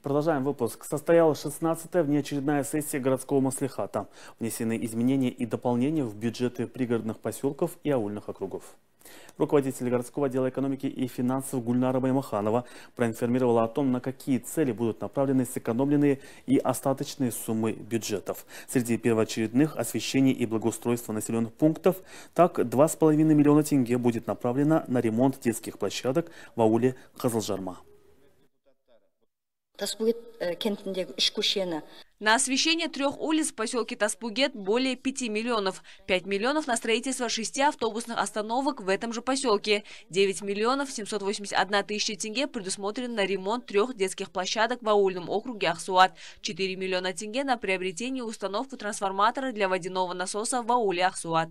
Продолжаем выпуск. Состоялась 16-я внеочередная сессия городского маслихата. Внесены изменения и дополнения в бюджеты пригородных поселков и аульных округов. Руководитель городского отдела экономики и финансов Гульнара Баймаханова проинформировала о том, на какие цели будут направлены сэкономленные и остаточные суммы бюджетов. Среди первоочередных – освещение и благоустройство населенных пунктов. Так, 2,5 миллиона тенге будет направлено на ремонт детских площадок в ауле Хазалжарма. Тасбугет э, кентіндегі үш көшені. На освещение трех улиц в поселке Таспугет более 5 миллионов. 5 миллионов на строительство шести автобусных остановок в этом же поселке. 9 миллионов 781 тысяча тенге предусмотрено на ремонт трех детских площадок в аульном округе Ахсуат. 4 миллиона тенге на приобретение и установку трансформатора для водяного насоса в ауле Ахсуат.